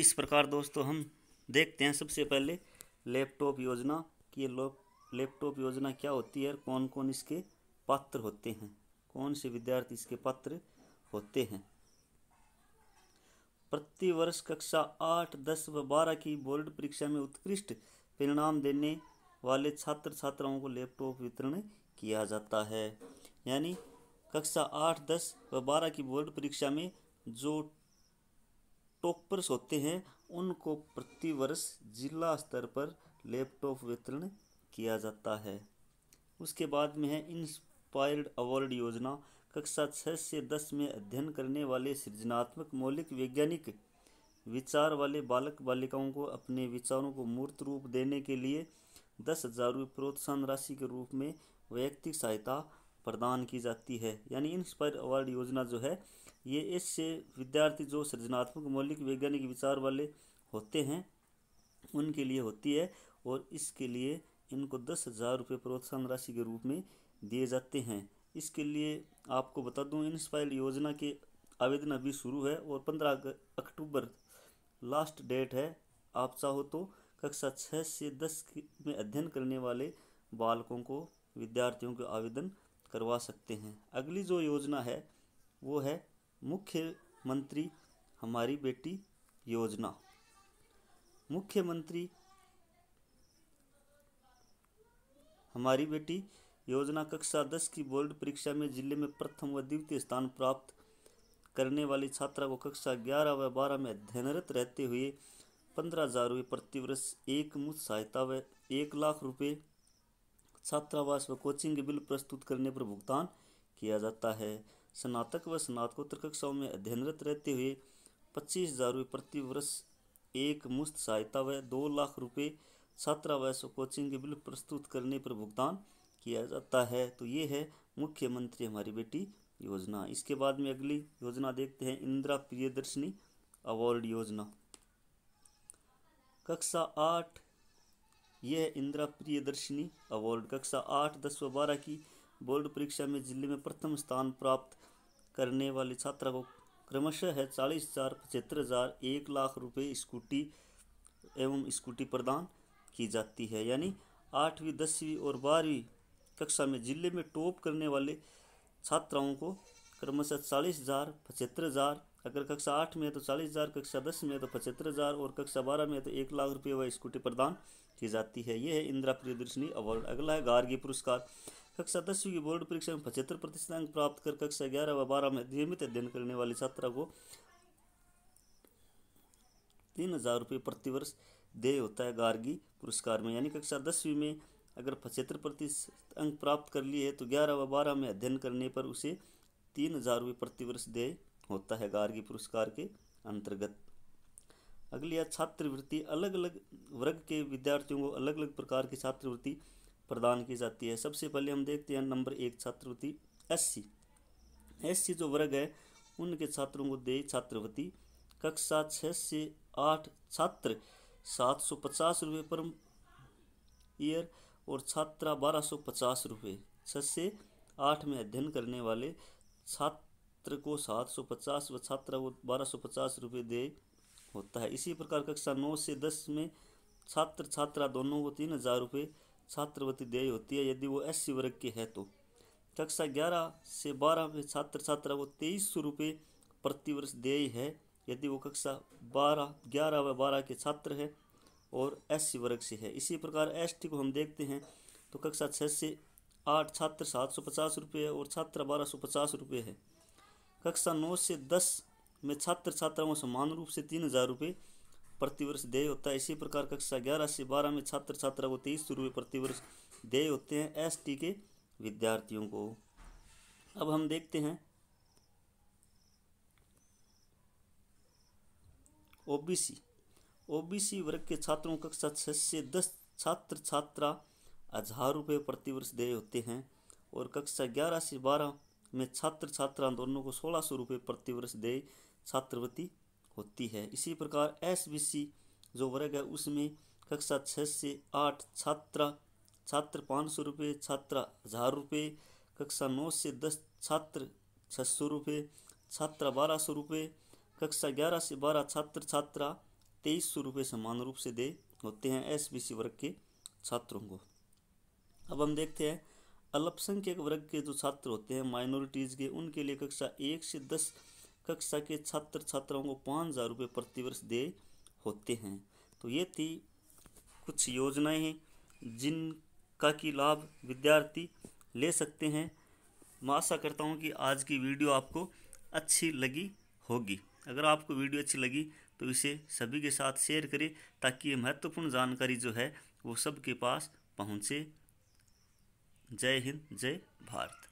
इस प्रकार दोस्तों हम देखते हैं सबसे पहले लैपटॉप योजना कि ये लैपटॉप योजना क्या होती है और कौन कौन इसके पात्र होते हैं कौन से विद्यार्थी इसके पात्र होते हैं प्रतिवर्ष कक्षा आठ दस व बारह की बोर्ड परीक्षा में उत्कृष्ट परिणाम देने वाले छात्र छात्राओं को लैपटॉप वितरण किया जाता है यानी कक्षा आठ दस व बारह की बोर्ड परीक्षा में जो टॉपर्स होते हैं उनको प्रतिवर्ष जिला स्तर पर लैपटॉप वितरण किया जाता है उसके बाद में है इंस्पायर्ड अवार्ड योजना कक्षा छः से दस में अध्ययन करने वाले सृजनात्मक मौलिक वैज्ञानिक विचार वाले बालक बालिकाओं को अपने विचारों को मूर्त रूप देने के लिए दस हजार रुपये प्रोत्साहन राशि के रूप में वैयक्तिक सहायता प्रदान की जाती है यानी इंस्पायर अवार्ड योजना जो है ये इससे विद्यार्थी जो सृजनात्मक मौलिक वैज्ञानिक विचार वाले होते हैं उनके लिए होती है और इसके लिए इनको दस हज़ार रुपये प्रोत्साहन राशि के रूप में दिए जाते हैं इसके लिए आपको बता दूं इंस्पायर योजना के आवेदन अभी शुरू है और पंद्रह अक्टूबर लास्ट डेट है आप चाहो तो कक्षा छः से दस में अध्ययन करने वाले बालकों को विद्यार्थियों के आवेदन करवा सकते हैं अगली जो योजना है वो है मुख्यमंत्री हमारी बेटी योजना मुख्यमंत्री हमारी बेटी योजना कक्षा दस की बोर्ड परीक्षा में जिले में प्रथम व द्वितीय स्थान प्राप्त करने वाली छात्रा को कक्षा ग्यारह व बारह में अध्ययनरत रहते हुए पंद्रह हजार रुपये प्रतिवर्ष एक मुफ्त सहायता व एक लाख रुपये छात्रावास व कोचिंग के बिल प्रस्तुत करने पर भुगतान किया जाता है स्नातक व स्नातकोत्तर कक्षाओं में अध्ययनरत रहते हुए पच्चीस हजार रुपये प्रति वर्ष एक मुफ्त सहायता व दो लाख रुपये छात्रावास व कोचिंग के बिल प्रस्तुत करने पर भुगतान किया जाता है तो ये है मुख्यमंत्री हमारी बेटी योजना इसके बाद में अगली योजना देखते हैं इंदिरा प्रियदर्शनी अवार्ड योजना कक्षा आठ यह है इंदिरा दर्शनी अवार्ड कक्षा आठ दस व बारह की बोर्ड परीक्षा में जिले में प्रथम स्थान प्राप्त करने वाले छात्रा को क्रमशः है चालीस हज़ार पचहत्तर हज़ार एक लाख रुपये स्कूटी एवं स्कूटी प्रदान की जाती है यानी आठवीं दसवीं और बारहवीं कक्षा में जिले में टॉप करने वाले छात्राओं को क्रमशः चालीस हज़ार पचहत्तर हज़ार अगर कक्षा आठ में है तो चालीस हज़ार कक्षा दस में है तो पचहत्तर हज़ार और कक्षा बारह में है तो एक लाख रुपये वह स्कूटी प्रदान की जाती है यह है इंदिरा प्रियदर्शनी अवार्ड अगला है गार्गी पुरस्कार कक्षा दसवीं की बोर्ड परीक्षा में पचहत्तर प्रतिशत अंक प्राप्त कर कक्षा ग्यारह व बारह में नियमित अध्ययन करने वाले छात्रा को तीन हजार रुपये प्रतिवर्ष दे होता है गार्गी पुरस्कार में यानी कक्षा दसवीं में अगर पचहत्तर प्रतिशत अंक प्राप्त कर लिए तो ग्यारह व बारह में अध्ययन करने पर उसे तीन हजार रुपये प्रतिवर्ष दे होता है गार्गी पुरस्कार के अंतर्गत अगली है छात्रवृत्ति अलग अलग वर्ग के विद्यार्थियों को अलग अलग प्रकार की छात्रवृत्ति प्रदान की जाती है सबसे पहले हम देखते हैं नंबर एक छात्रवृत्ति एस सी जो वर्ग है उनके छात्रों को दे छात्रवृत्ति कक्षा छः से आठ छात्र सात सौ पचास रुपये पर ईयर और छात्रा बारह सौ पचास रुपये छः से आठ में अध्ययन करने वाले छात्र को सात सौ पचास व छात्रा को बारह सौ पचास रुपये दे होता है इसी प्रकार कक्षा नौ से दस में छात्र छात्रा दोनों को तीन हजार रुपये छात्रवृत्ति देय होती है यदि वो एस सी वर्ग के है तो कक्षा ग्यारह से बारह में छात्र छात्रा को तेईस सौ रुपये प्रतिवर्ष देय है यदि वो कक्षा बारह ग्यारह व बारह के छात्र है और एस सी वर्ग से है इसी प्रकार एस टी को हम देखते हैं तो कक्षा छः से आठ छात्र सात सौ पचास रुपये है और छात्रा बारह सौ पचास रुपये है कक्षा नौ से दस में छात्र छात्राओं को समान रूप से तीन हजार रुपये प्रतिवर्ष देय होता है इसी प्रकार कक्षा ग्यारह से बारह में छात्र छात्रा को तेईस सौ रुपये प्रतिवर्ष देय होते हैं एस के विद्यार्थियों को अब हम देखते हैं ओबीसी ओबीसी वर्ग के छात्रों कक्षा छः से दस छात्र छात्रा हजार रुपये प्रतिवर्ष देय होते हैं और कक्षा ग्यारह से बारह में छात्र छात्रा दोनों को सोलह सौ रुपये प्रतिवर्ष देय छात्रवृत्ति होती है इसी प्रकार एस जो वर्ग है उसमें कक्षा छः से आठ छात्रा छात्र पाँच सौ रुपये छात्रा हज़ार रुपये कक्षा नौ से दस छात्र छः सौ रुपये छात्रा बारह सौ रुपये कक्षा ग्यारह से बारह छात्र छात्रा तेईस सौ रुपये समान रूप से दे होते हैं एस बी सी वर्ग के छात्रों को अब हम देखते हैं अल्पसंख्यक वर्ग के जो छात्र होते हैं माइनॉरिटीज़ के उनके लिए कक्षा एक से दस कक्षा के छात्र छात्राओं को पाँच हज़ार रुपये प्रतिवर्ष दे होते हैं तो ये थी कुछ योजनाएं हैं जिनका की लाभ विद्यार्थी ले सकते हैं मैं आशा करता हूँ कि आज की वीडियो आपको अच्छी लगी होगी अगर आपको वीडियो अच्छी लगी तो इसे सभी के साथ शेयर करें ताकि ये महत्वपूर्ण जानकारी जो है वो सबके पास पहुँचे जय हिंद जय भारत